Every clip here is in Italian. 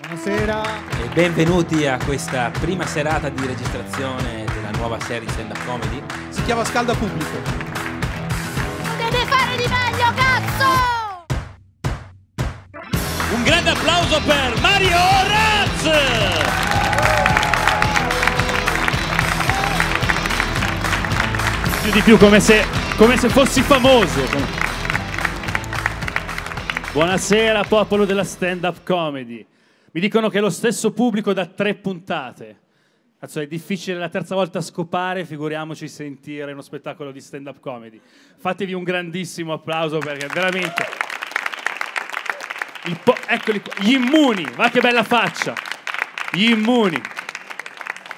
Buonasera e benvenuti a questa prima serata di registrazione della nuova serie stand up comedy. Si chiama Scalda Pubblico. Deve fare di meglio, cazzo! Un grande applauso per Mario Raz! Più di più come se, come se fossi famoso. Buonasera popolo della stand up comedy. Mi dicono che è lo stesso pubblico da tre puntate. Cazzo, è difficile la terza volta scopare, figuriamoci sentire uno spettacolo di stand-up comedy. Fatevi un grandissimo applauso perché veramente... Po- eccoli qua, gli immuni, va che bella faccia! Gli immuni.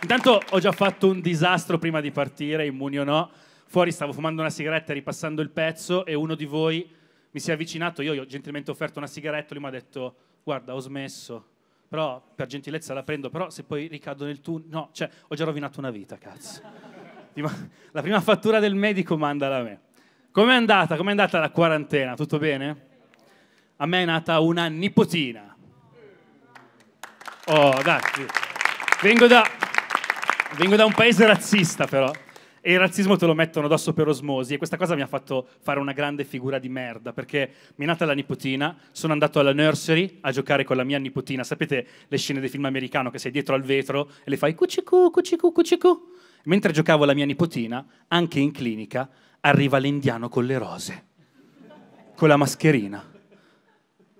Intanto ho già fatto un disastro prima di partire, immuni o no. Fuori stavo fumando una sigaretta, e ripassando il pezzo e uno di voi mi si è avvicinato, io gli ho gentilmente offerto una sigaretta, lui mi ha detto guarda ho smesso, però per gentilezza la prendo, però se poi ricado nel tunnel, no, cioè ho già rovinato una vita, cazzo. La prima fattura del medico mandala a me. Com'è andata? Com'è andata la quarantena? Tutto bene? A me è nata una nipotina. Oh, dai. Vengo da, vengo da un paese razzista, però e il razzismo te lo mettono addosso per osmosi e questa cosa mi ha fatto fare una grande figura di merda perché mi è nata la nipotina, sono andato alla nursery a giocare con la mia nipotina, sapete le scene dei film americano che sei dietro al vetro e le fai cucicù, cucicù, cucicù. Mentre giocavo alla mia nipotina, anche in clinica, arriva l'indiano con le rose, con la mascherina.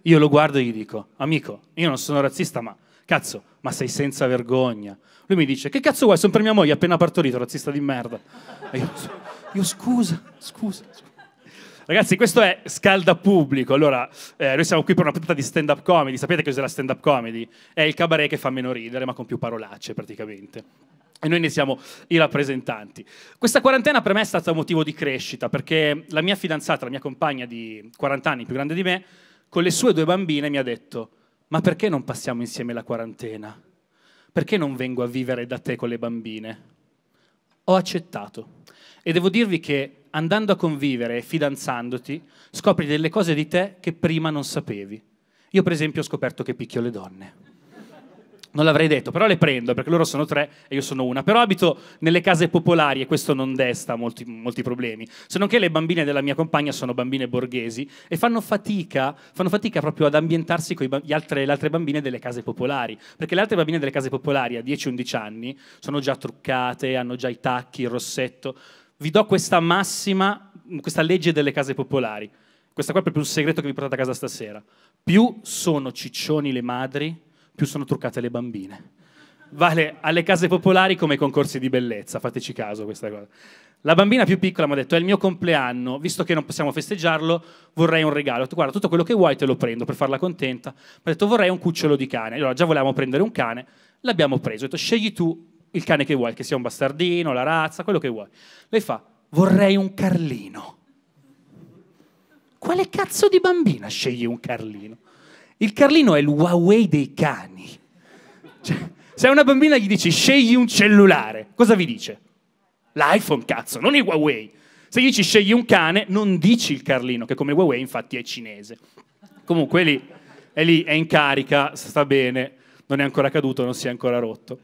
Io lo guardo e gli dico, amico, io non sono razzista ma Cazzo, ma sei senza vergogna. Lui mi dice, che cazzo vuoi, sono per mia moglie appena partorito, razzista di merda. Io, io, scusa, scusa, scusa. Ragazzi, questo è Scalda Pubblico. Allora, eh, noi siamo qui per una puntata di stand-up comedy. Sapete cos'è la stand-up comedy? È il cabaret che fa meno ridere, ma con più parolacce, praticamente. E noi ne siamo i rappresentanti. Questa quarantena per me è stata un motivo di crescita, perché la mia fidanzata, la mia compagna di 40 anni, più grande di me, con le sue due bambine mi ha detto ma perché non passiamo insieme la quarantena? Perché non vengo a vivere da te con le bambine? Ho accettato e devo dirvi che andando a convivere e fidanzandoti scopri delle cose di te che prima non sapevi. Io per esempio ho scoperto che picchio le donne. Non l'avrei detto, però le prendo perché loro sono tre e io sono una. Però abito nelle case popolari e questo non desta molti, molti problemi. Se non che le bambine della mia compagna sono bambine borghesi e fanno fatica, fanno fatica proprio ad ambientarsi con le altre bambine delle case popolari. Perché le altre bambine delle case popolari a 10-11 anni sono già truccate, hanno già i tacchi, il rossetto. Vi do questa massima, questa legge delle case popolari. Questa qua è proprio un segreto che vi portate a casa stasera. Più sono ciccioni le madri, più sono truccate le bambine. Vale alle case popolari come ai concorsi di bellezza, fateci caso questa cosa. La bambina più piccola mi ha detto: È il mio compleanno, visto che non possiamo festeggiarlo, vorrei un regalo. Ho detto, Guarda, tutto quello che vuoi te lo prendo per farla contenta. Mi ha detto: Vorrei un cucciolo di cane. Allora, già volevamo prendere un cane, l'abbiamo preso. Ho detto: Scegli tu il cane che vuoi, che sia un bastardino, la razza, quello che vuoi. Lei fa: Vorrei un Carlino. Quale cazzo di bambina scegli un Carlino? Il Carlino è il Huawei dei cani. Cioè, se a una bambina gli dici scegli un cellulare, cosa vi dice? L'iPhone, cazzo, non il Huawei. Se gli dici scegli un cane, non dici il Carlino, che come Huawei infatti è cinese. Comunque lì è, lì, è in carica, sta bene, non è ancora caduto, non si è ancora rotto.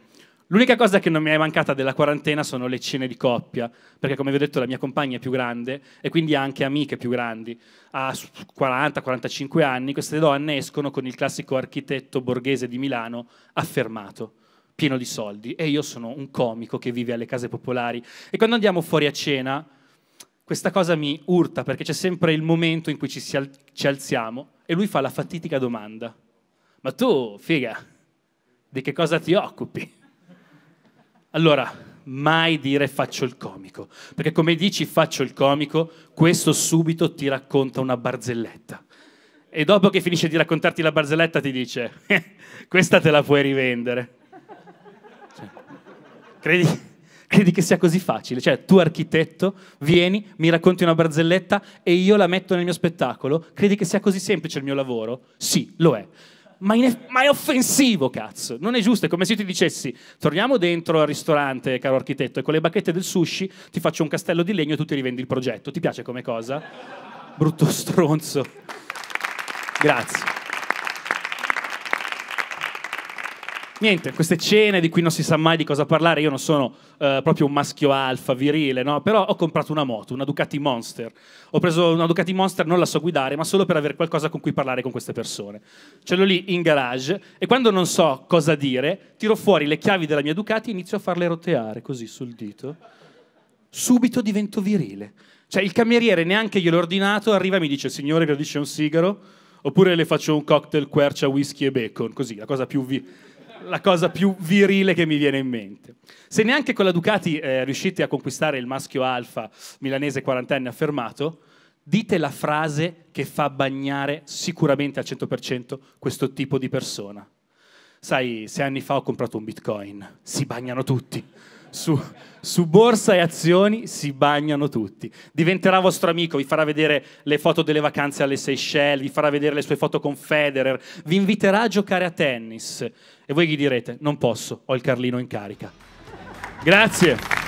L'unica cosa che non mi è mancata della quarantena sono le cene di coppia, perché come vi ho detto la mia compagna è più grande e quindi ha anche amiche più grandi. ha 40-45 anni queste donne escono con il classico architetto borghese di Milano affermato, pieno di soldi, e io sono un comico che vive alle case popolari. E quando andiamo fuori a cena, questa cosa mi urta, perché c'è sempre il momento in cui ci, al ci alziamo e lui fa la fatidica domanda. Ma tu, figa, di che cosa ti occupi? Allora, mai dire faccio il comico, perché come dici faccio il comico, questo subito ti racconta una barzelletta. E dopo che finisce di raccontarti la barzelletta ti dice, eh, questa te la puoi rivendere. Cioè, credi, credi che sia così facile? Cioè, tu architetto, vieni, mi racconti una barzelletta e io la metto nel mio spettacolo? Credi che sia così semplice il mio lavoro? Sì, lo è ma, in, ma, è offensivo, cazzo. Non è giusto. È come se io ti dicessi: torniamo dentro al ristorante, caro architetto, e con le bacchette del sushi ti faccio un castello di legno e tu ti rivendi il progetto. Ti piace come cosa? Brutto stronzo. Grazie. niente, queste cene di cui non si sa mai di cosa parlare, io non sono eh, proprio un maschio alfa, virile, no? però ho comprato una moto, una Ducati Monster. Ho preso una Ducati Monster, non la so guidare, ma solo per avere qualcosa con cui parlare con queste persone. Ce l'ho lì in garage e quando non so cosa dire, tiro fuori le chiavi della mia Ducati e inizio a farle roteare così sul dito. Subito divento virile. Cioè il cameriere neanche gliel'ho ordinato, arriva e mi dice signore gradisce un sigaro? Oppure le faccio un cocktail quercia, whisky e bacon, così, la cosa più... Vi- la cosa più virile che mi viene in mente. Se neanche con la Ducati eh, riuscite a conquistare il maschio alfa milanese quarantenne affermato, dite la frase che fa bagnare sicuramente al 100% questo tipo di persona. Sai, sei anni fa ho comprato un bitcoin, si bagnano tutti su, su, borsa e azioni si bagnano tutti. Diventerà vostro amico, vi farà vedere le foto delle vacanze alle Seychelles, vi farà vedere le sue foto con Federer, vi inviterà a giocare a tennis e voi gli direte non posso, ho il Carlino in carica. Grazie.